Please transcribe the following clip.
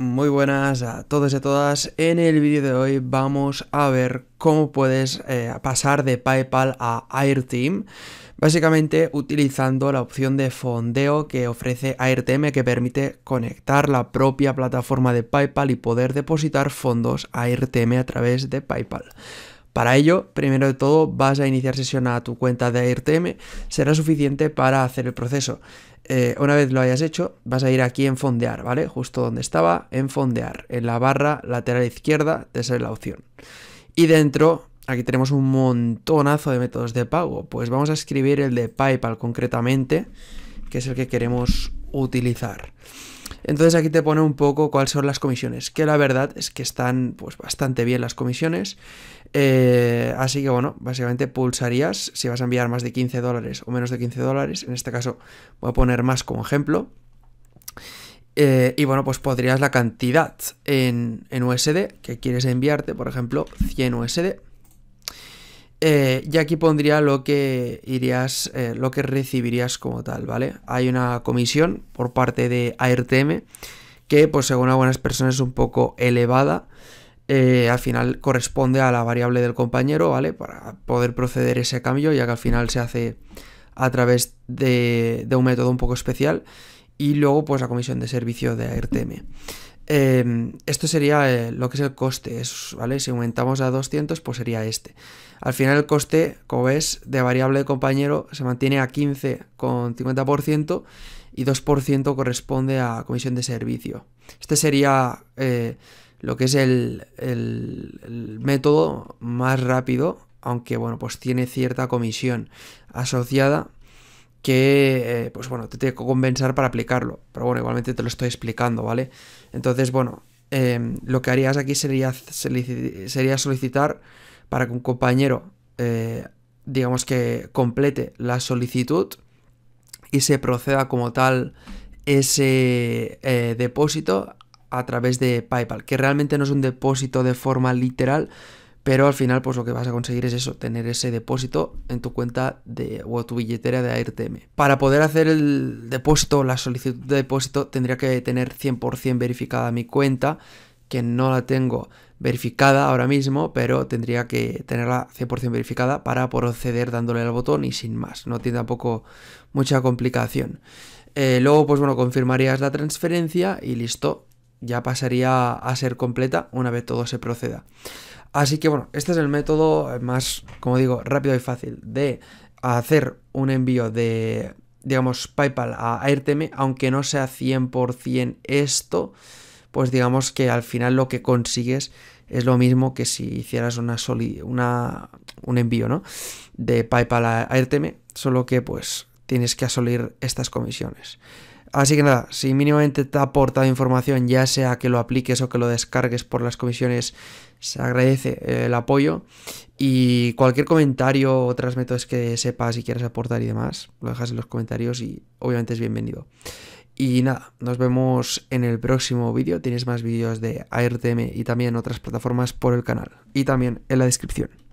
Muy buenas a todos y a todas. En el vídeo de hoy vamos a ver cómo puedes eh, pasar de PayPal a AirTeam. Básicamente utilizando la opción de fondeo que ofrece AirTM que permite conectar la propia plataforma de PayPal y poder depositar fondos a AirTM a través de PayPal. Para ello, primero de todo, vas a iniciar sesión a tu cuenta de AirTM, será suficiente para hacer el proceso. Eh, una vez lo hayas hecho, vas a ir aquí en fondear, ¿vale? Justo donde estaba, en fondear. En la barra lateral izquierda te sale la opción. Y dentro, aquí tenemos un montonazo de métodos de pago. Pues vamos a escribir el de PayPal concretamente, que es el que queremos utilizar. Entonces aquí te pone un poco cuáles son las comisiones, que la verdad es que están pues bastante bien las comisiones. Eh, así que bueno, básicamente pulsarías si vas a enviar más de 15 dólares o menos de 15 dólares. En este caso voy a poner más como ejemplo. Eh, y bueno, pues podrías la cantidad en USD que quieres enviarte, por ejemplo, 100 USD. Eh, y aquí pondría lo que irías, eh, lo que recibirías como tal, ¿vale? Hay una comisión por parte de ARTM que, pues según algunas personas, es un poco elevada. Eh, al final corresponde a la variable del compañero, ¿vale? Para poder proceder ese cambio, ya que al final se hace a través de, un método un poco especial. Y luego, pues la comisión de servicio de ARTM. Em, esto sería eh, lo que es el coste, ¿vale? Si aumentamos a 200, pues sería este. Al final el coste, como ves, de variable de compañero se mantiene a 15,50% y 2% corresponde a comisión de servicio. Este sería eh, lo que es el, el método más rápido, aunque bueno, pues tiene cierta comisión asociada que, eh, pues bueno, te tengo que convencer para aplicarlo. Pero bueno, igualmente te lo estoy explicando, ¿vale? Entonces, bueno, em, lo que harías aquí sería, sería solicitar para que un compañero, eh, digamos que complete la solicitud y se proceda como tal ese eh, depósito a través de PayPal, que realmente no es un depósito de forma literal, pero al final pues lo que vas a conseguir es eso, tener ese depósito en tu cuenta de, o tu billetera de ARTM. Para poder hacer el depósito, la solicitud de depósito, tendría que tener 100% verificada mi cuenta, que no la tengo verificada ahora mismo, pero tendría que tenerla 100% verificada para proceder dándole al botón y sin más, no tiene tampoco mucha complicación. Eh, luego pues bueno, confirmarías la transferencia y listo, ya pasaría a ser completa una vez todo se proceda. Así que bueno, este es el método eh, más, como digo, rápido y fácil de hacer un envío de, digamos, PayPal a AirTM, aunque no sea 100% esto, pues digamos que al final lo que consigues es lo mismo que si hicieras una, una un envío, ¿no? De PayPal a AirTM, solo que pues tienes que asolir estas comisiones. Así que nada, si mínimamente te ha aportado información, ya sea que lo apliques o que lo descargues por las comisiones, se agradece eh, el apoyo. Y cualquier comentario, o otras métodos que sepas y quieras aportar y demás, lo dejas en los comentarios y obviamente es bienvenido. Y nada, nos vemos en el próximo vídeo. Tienes más vídeos de ARTM y también otras plataformas por el canal. Y también en la descripción.